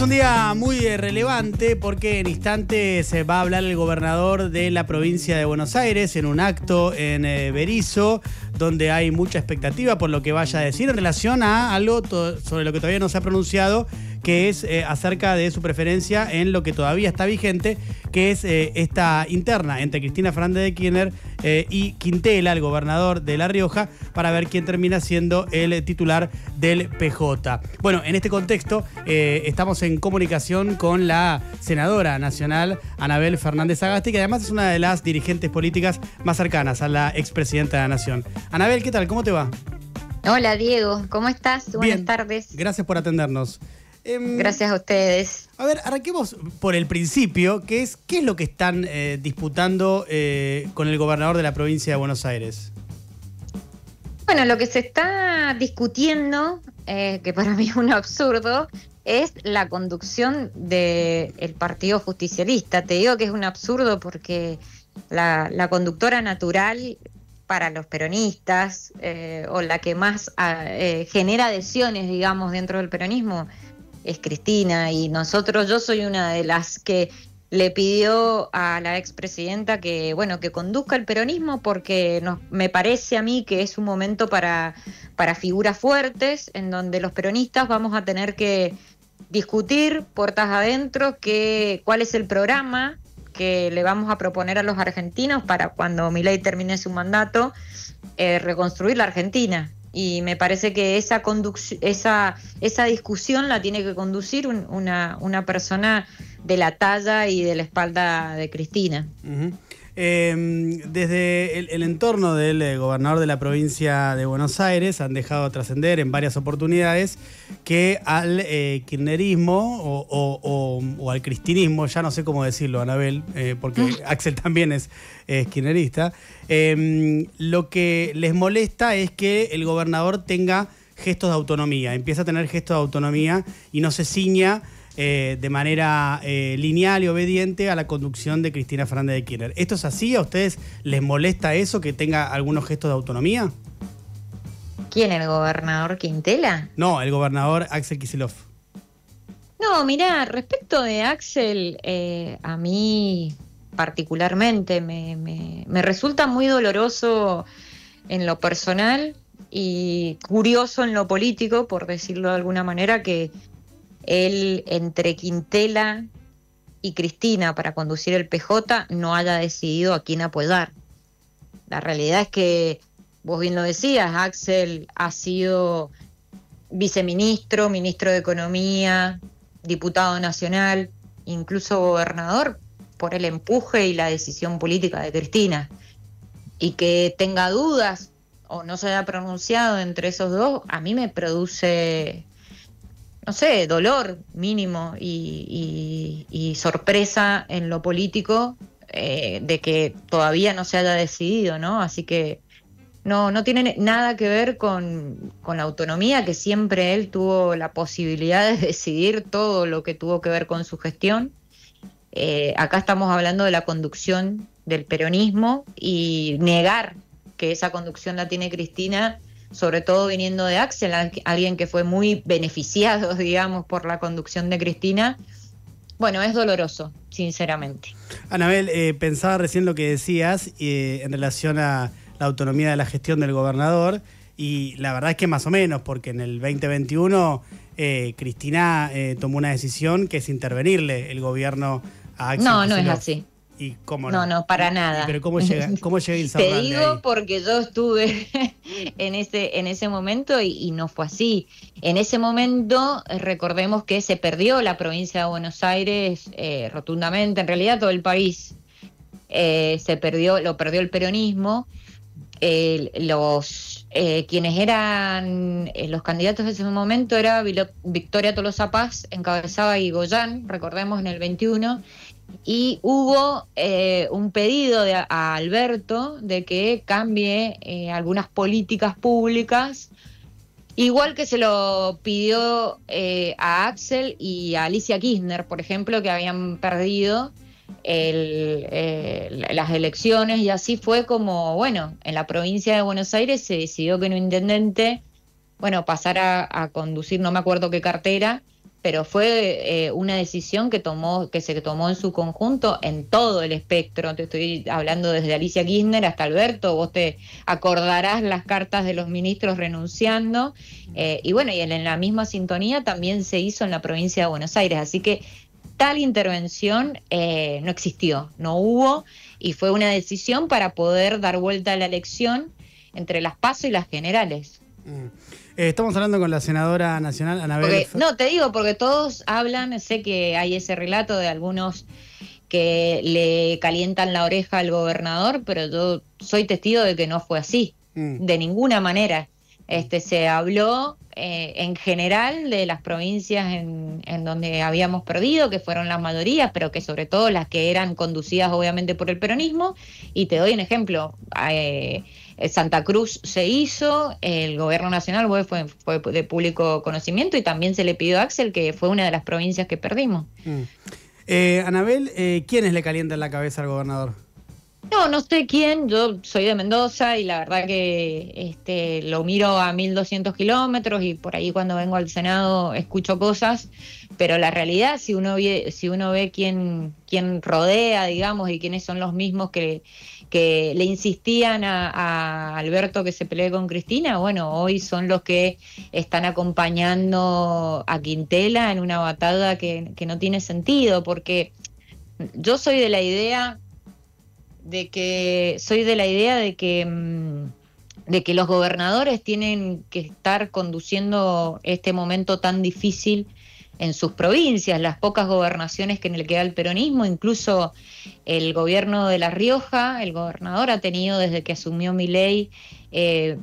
es un día muy eh, relevante porque en instantes eh, va a hablar el gobernador de la provincia de Buenos Aires en un acto en eh, Berizo, donde hay mucha expectativa por lo que vaya a decir en relación a algo sobre lo que todavía no se ha pronunciado que es eh, acerca de su preferencia en lo que todavía está vigente, que es eh, esta interna entre Cristina Fernández de Kirchner eh, y Quintela, el gobernador de La Rioja, para ver quién termina siendo el titular del PJ. Bueno, en este contexto estamos en comunicación con la senadora nacional Anabel Fernández Agasti, que además es una de las dirigentes políticas más cercanas a la expresidenta de la Nación. Anabel, ¿qué tal? ¿Cómo te va? Hola Diego, ¿cómo estás? Buenas tardes. Gracias por atendernos. Em, Gracias a ustedes. A ver, arranquemos por el principio, que es qué es lo que están eh, disputando eh, con el gobernador de la provincia de Buenos Aires. Bueno, lo que se está discutiendo, eh, que para mí es un absurdo, es la conducción del Partido Justicialista. Te digo que es un absurdo porque la, la conductora natural para los peronistas o la que más ah, genera adhesiones, digamos, dentro del peronismo, es Cristina y nosotros, yo soy una de las que le pidió a la expresidenta que bueno que conduzca el peronismo porque me parece a mí que es un momento para, para figuras fuertes en donde los peronistas vamos a tener que discutir puertas adentro que, cuál es el programa que le vamos a proponer a los argentinos para cuando Milei termine su mandato eh, reconstruir la Argentina y me parece que esa, esa, esa discusión la tiene que conducir una, una persona de la talla y de la espalda de Cristina. Em, desde el, entorno del eh, gobernador de la provincia de Buenos Aires han dejado trascender en varias oportunidades que al eh, kirnerismo o, al cristinismo, ya no sé cómo decirlo, Anabel, eh, porque Axel también es, es em, lo que les molesta es que el gobernador tenga gestos de autonomía, empieza a tener gestos de autonomía y no se ciña eh, de manera eh, lineal y obediente a la conducción de Cristina Fernández de Kirchner. ¿Esto es así? ¿A ustedes les molesta eso, que tenga algunos gestos de autonomía? ¿Quién, el gobernador Quintela? No, el gobernador Axel Kisilov. No, mira, respecto de Axel, eh, a mí particularmente me resulta muy doloroso en lo personal y curioso en lo político, por decirlo de alguna manera, que él entre Quintela y Cristina para conducir el PJ no haya decidido a quién apoyar. La realidad es que, vos bien lo decías, Axel ha sido viceministro, ministro de Economía, diputado nacional, incluso gobernador, por el empuje y la decisión política de Cristina. Y que tenga dudas o no se haya pronunciado entre esos dos, a mí me produce no sé, dolor mínimo y, sorpresa en lo político eh, de que todavía no se haya decidido, ¿no? Así que no, no tiene nada que ver con, la autonomía, que siempre él tuvo la posibilidad de decidir todo lo que tuvo que ver con su gestión. Eh, acá estamos hablando de la conducción del peronismo y negar que esa conducción la tiene Cristina sobre todo viniendo de Axel, alguien que fue muy beneficiado, digamos, por la conducción de Cristina, bueno, es doloroso, sinceramente. Anabel, eh, pensaba recién lo que decías eh, en relación a la autonomía de la gestión del gobernador, y la verdad es que más o menos, porque en el 2021 eh, Cristina eh, tomó una decisión que es intervenirle el gobierno a Axel. No, no es así no? No, para nada. Pero ¿cómo llega, cómo llega Te digo porque yo estuve en ese, en ese momento y, no fue así. En ese momento recordemos que se perdió la provincia de Buenos Aires eh, rotundamente, en realidad todo el país. Eh, se perdió, lo perdió el peronismo. los eh, quienes eran los candidatos en ese momento era Victoria Tolosa Paz, encabezaba Goyán, recordemos en el 21 y hubo eh, un pedido de, a Alberto de que cambie eh, algunas políticas públicas, igual que se lo pidió eh, a Axel y a Alicia Kirchner, por ejemplo, que habían perdido las elecciones y así fue como, bueno, en la provincia de Buenos Aires se decidió que un intendente, bueno, pasara a conducir, no me acuerdo qué cartera, pero fue eh, una decisión que tomó que se tomó en su conjunto en todo el espectro te estoy hablando desde Alicia Gisner hasta Alberto vos te acordarás las cartas de los ministros renunciando eh, y bueno y en, la misma sintonía también se hizo en la provincia de Buenos Aires así que tal intervención eh, no existió no hubo y fue una decisión para poder dar vuelta a la elección entre las PASO y las generales mm. Eh, estamos hablando con la senadora nacional Anabel. no, te digo, porque todos hablan, sé que hay ese relato de algunos que le calientan la oreja al gobernador, pero yo soy testigo de que no fue así, mm. de ninguna manera. Este, se habló eh, en general de las provincias en, donde habíamos perdido, que fueron las mayorías, pero que sobre todo las que eran conducidas obviamente por el peronismo. Y te doy un ejemplo. Eh, eh, Santa Cruz se hizo, el gobierno nacional fue, de público conocimiento y también se le pidió a Axel, que fue una de las provincias que perdimos. Mm. Eh, Anabel, eh, ¿quiénes le calientan la cabeza al gobernador? No, no sé quién, yo soy de Mendoza y la verdad que este, lo miro a 1200 kilómetros y por ahí cuando vengo al Senado escucho cosas, pero la realidad, si uno ve, si uno ve quién, quién rodea, digamos, y quiénes son los mismos que, que le insistían a, Alberto que se pelee con Cristina, bueno, hoy son los que están acompañando a Quintela en una batalla que no tiene sentido, porque yo soy de la idea de que soy de la idea de que, mm, de que los gobernadores tienen que estar conduciendo este momento tan difícil en sus provincias, las pocas gobernaciones que en el que da el peronismo, incluso el gobierno de La Rioja, el gobernador ha tenido desde que asumió mi ley eh,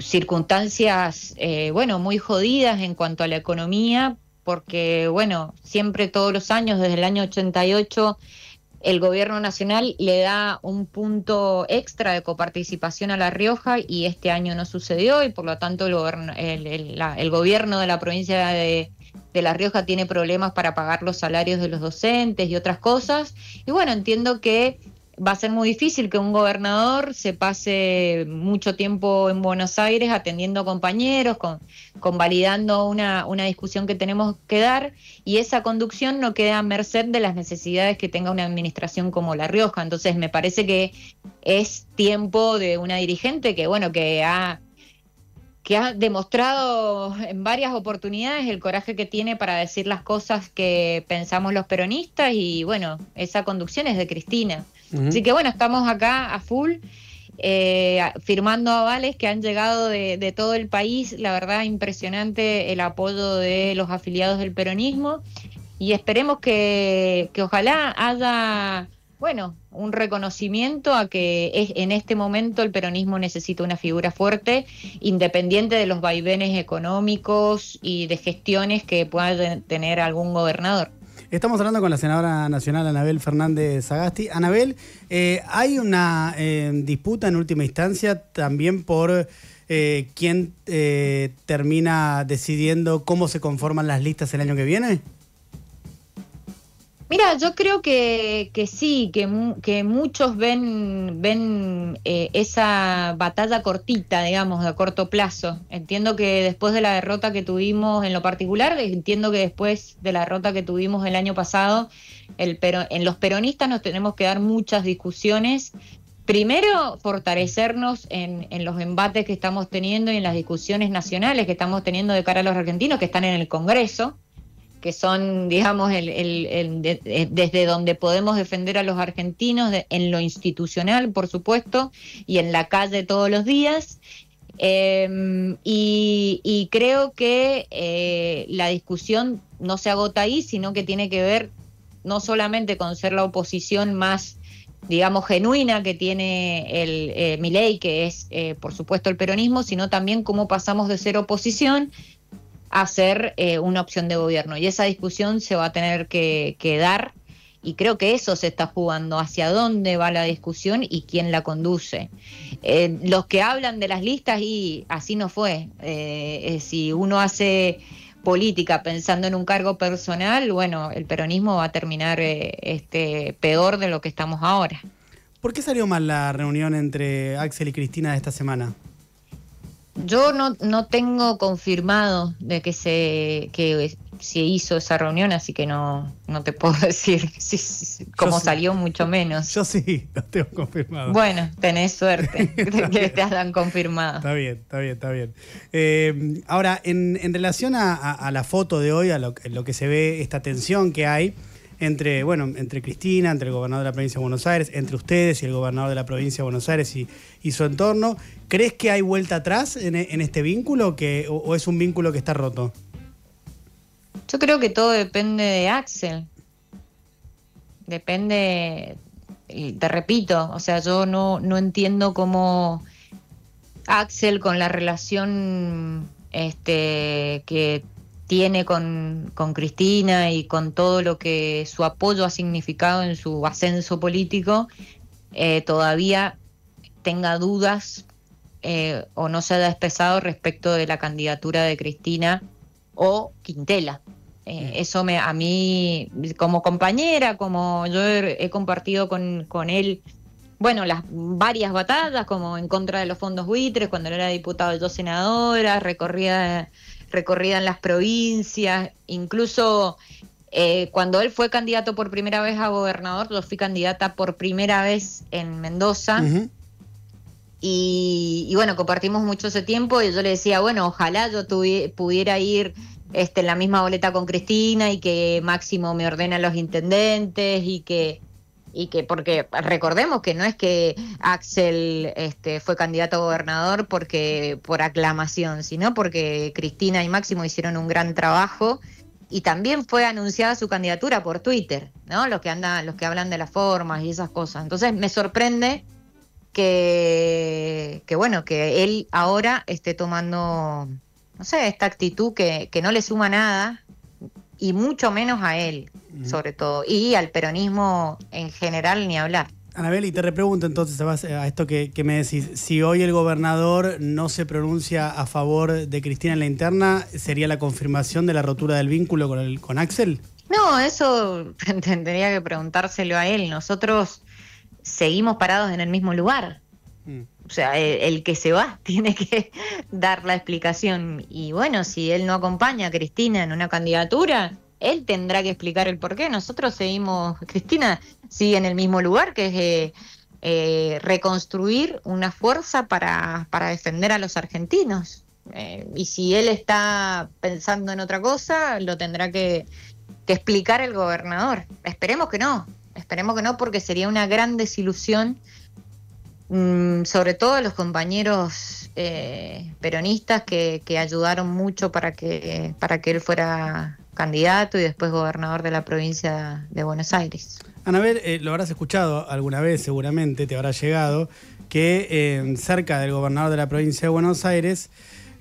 circunstancias, eh, bueno, muy jodidas en cuanto a la economía, porque, bueno, siempre todos los años, desde el año 88, el gobierno nacional le da un punto extra de coparticipación a La Rioja y este año no sucedió y por lo tanto el, gobierno, de la provincia de, La Rioja tiene problemas para pagar los salarios de los docentes y otras cosas. Y bueno, entiendo que va a ser muy difícil que un gobernador se pase mucho tiempo en Buenos Aires atendiendo compañeros, con, convalidando una, una discusión que tenemos que dar, y esa conducción no queda a merced de las necesidades que tenga una administración como La Rioja. Entonces me parece que es tiempo de una dirigente que, bueno, que ha que ha demostrado en varias oportunidades el coraje que tiene para decir las cosas que pensamos los peronistas y bueno, esa conducción es de Cristina. Así que bueno, estamos acá a full. Eh, firmando avales que han llegado de, todo el país. La verdad, impresionante el apoyo de los afiliados del peronismo. Y esperemos que, que ojalá haya, bueno, un reconocimiento a que es, en este momento el peronismo necesita una figura fuerte, independiente de los vaivenes económicos y de gestiones que pueda tener algún gobernador. Estamos hablando con la senadora nacional Anabel Fernández Sagasti. Anabel, eh, hay una eh, disputa en última instancia también por eh, quién eh, termina decidiendo cómo se conforman las listas el año que viene. Mira, yo creo que, sí, que, que muchos ven, ven eh, esa batalla cortita, digamos, de corto plazo. Entiendo que después de la derrota que tuvimos en lo particular, entiendo que después de la derrota que tuvimos el año pasado, el, pero, en los peronistas nos tenemos que dar muchas discusiones primero fortalecernos en, en, los embates que estamos teniendo y en las discusiones nacionales que estamos teniendo de cara a los argentinos que están en el Congreso, que son, digamos, eh, desde donde podemos defender a los argentinos en lo institucional, por supuesto, y en la calle todos los días. Em, y, creo que eh, la discusión no se agota ahí, sino que tiene que ver no solamente con ser la oposición más digamos, genuina que tiene el eh, Milei, que es, por supuesto, el peronismo, sino también cómo pasamos de ser oposición hacer eh, una opción de gobierno. Y esa discusión se va a tener que, dar y creo que eso se está jugando, hacia dónde va la discusión y quién la conduce. Eh, los que hablan de las listas y así no fue. Eh, si uno hace política pensando en un cargo personal, bueno, el peronismo va a terminar este, peor de lo que estamos ahora. ¿Por qué salió mal la reunión entre Axel y Cristina de esta semana? Yo no, tengo confirmado de que se que se hizo esa reunión, así que no, te puedo decir cómo salió, mucho menos. Yo sí, lo tengo confirmado. Bueno, tenés suerte de que te hayan confirmado. Está bien, está bien, está bien. Eh, ahora, en, en relación a, la foto de hoy, a lo que se ve, esta tensión que hay, entre, bueno, entre Cristina, entre el gobernador de la provincia de Buenos Aires, entre ustedes y el gobernador de la provincia de Buenos Aires y, su entorno. ¿Crees que hay vuelta atrás en, este vínculo que, o, es un vínculo que está roto? Yo creo que todo depende de Axel. Depende, te repito, o sea, yo no, no entiendo cómo Axel con la relación este, que tiene con, Cristina y con todo lo que su apoyo ha significado en su ascenso político, eh, todavía tenga dudas eh, o no se haya expresado respecto de la candidatura de Cristina o Quintela. Eh, eso me, a mí, como compañera, como yo he, compartido con, él bueno, las varias batallas, como en contra de los fondos buitres, cuando él era diputado yo senadora, recorrida recorrida en las provincias, incluso eh, cuando él fue candidato por primera vez a gobernador, yo fui candidata por primera vez en Mendoza. y, bueno, compartimos mucho ese tiempo y yo le decía, bueno, ojalá yo pudiera ir este, en la misma boleta con Cristina y que Máximo me ordene a los intendentes y que y que porque recordemos que no es que Axel este, fue candidato a gobernador porque por aclamación, sino porque Cristina y Máximo hicieron un gran trabajo y también fue anunciada su candidatura por Twitter, ¿no? Los que andan, los que hablan de las formas y esas cosas. Entonces me sorprende que, que bueno, que él ahora esté tomando, no sé, esta actitud que, que no le suma nada y mucho menos a él, sobre todo, y al peronismo en general ni hablar. Anabel, y te repregunto entonces eh, a esto que, que, me decís, si hoy el gobernador no se pronuncia a favor de Cristina en la interna, ¿sería la confirmación de la rotura del vínculo con Axel? No, eso tendría que preguntárselo a él. Nosotros seguimos parados en el mismo lugar. Mm. O sea, el, que se va tiene que dar la explicación. Y bueno, si él no acompaña a Cristina en una candidatura, él tendrá que explicar el por qué. Nosotros seguimos, Cristina sigue en el mismo lugar, que es eh, eh, reconstruir una fuerza para, para, defender a los argentinos. Eh, y si él está pensando en otra cosa, lo tendrá que, que explicar el gobernador. Esperemos que no, esperemos que no, porque sería una gran desilusión Mm, sobre todo a los compañeros eh, peronistas que, ayudaron mucho para que, para que él fuera candidato y después gobernador de la provincia de Buenos Aires. Ana eh, lo habrás escuchado alguna vez seguramente, te habrá llegado, que eh, cerca del gobernador de la provincia de Buenos Aires,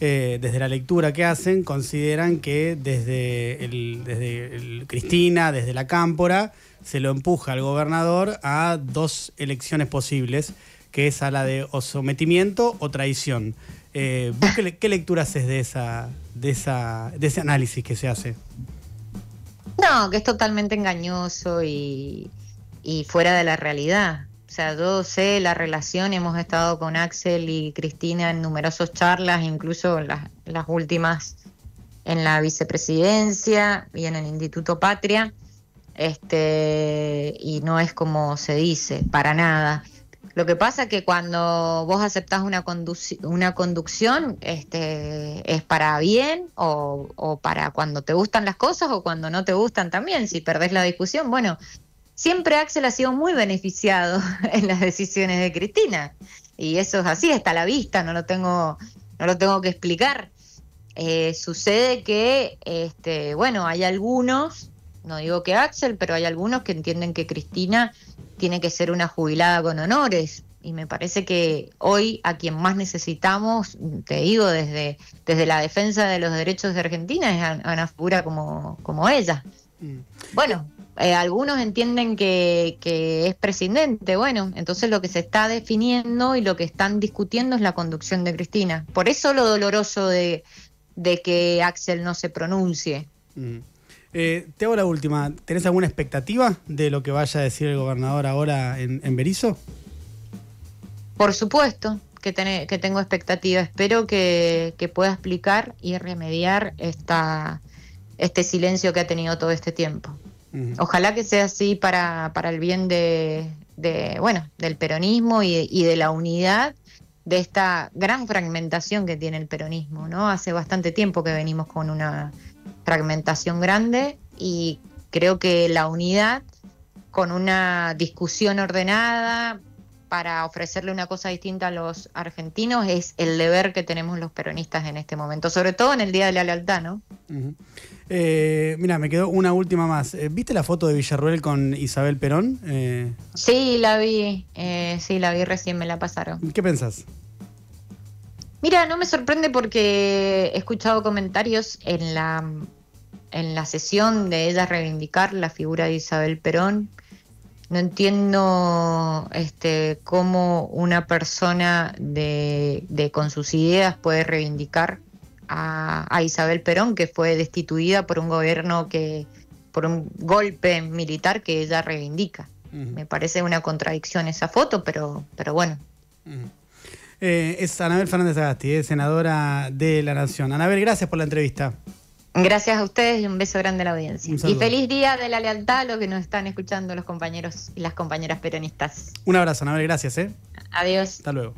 eh, desde la lectura que hacen, consideran que desde, el, desde Cristina, desde la Cámpora, se lo empuja al gobernador a dos elecciones posibles que es a la de sometimiento o traición. Eh, qué, lectura haces de, esa, de, esa, de ese análisis que se hace? No, que es totalmente engañoso y, fuera de la realidad. O sea, yo sé la relación, hemos estado con Axel y Cristina en numerosas charlas, incluso las, las últimas en la vicepresidencia y en el Instituto Patria, este, y no es como se dice, para nada. Lo que pasa es que cuando vos aceptás una, conducción, este, es para bien o, para cuando te gustan las cosas o cuando no te gustan también. Si perdés la discusión, bueno, siempre Axel ha sido muy beneficiado en las decisiones de Cristina. Y eso es así, está a la vista, no lo tengo, no lo tengo que explicar. Eh, sucede que, este, bueno, hay algunos no digo que Axel, pero hay algunos que entienden que Cristina tiene que ser una jubilada con honores. Y me parece que hoy a quien más necesitamos, te digo, desde, desde la defensa de los derechos de Argentina, es a, una figura como, como ella. Mm. Bueno, eh, algunos entienden que, que, es presidente. Bueno, entonces lo que se está definiendo y lo que están discutiendo es la conducción de Cristina. Por eso lo doloroso de, que Axel no se pronuncie. Mm. Eh, te hago la última. ¿Tenés alguna expectativa de lo que vaya a decir el gobernador ahora en, en Berizo? Por supuesto que, tengo expectativa. Espero que, pueda explicar y remediar esta, este silencio que ha tenido todo este tiempo. Ojalá que sea así para, para el bien de, bueno, del peronismo y, y de la unidad de esta gran fragmentación que tiene el peronismo, ¿no? Hace bastante tiempo que venimos con una fragmentación grande y creo que la unidad con una discusión ordenada para ofrecerle una cosa distinta a los argentinos es el deber que tenemos los peronistas en este momento, sobre todo en el Día de la Lealtad, ¿no? Eh, mira, me quedó una última más. Eh, ¿Viste la foto de Villarruel con Isabel Perón? Eh, sí, la vi, sí, la vi recién, me la pasaron. ¿Qué pensás? Mira, no me sorprende porque he escuchado comentarios en la, en la sesión de ella reivindicar la figura de Isabel Perón. No entiendo este, cómo una persona de, con sus ideas puede reivindicar a, Isabel Perón, que fue destituida por un gobierno que, por un golpe militar que ella reivindica. Me parece una contradicción esa foto, pero, pero bueno. Eh, es Anabel Fernández Agasti, senadora de la Nación. Anabel, gracias por la entrevista. Gracias a ustedes y un beso grande a la audiencia. Y feliz día de la lealtad a los que nos están escuchando los compañeros y las compañeras peronistas. Un abrazo, Anabel, gracias. Eh. Adiós. Hasta luego.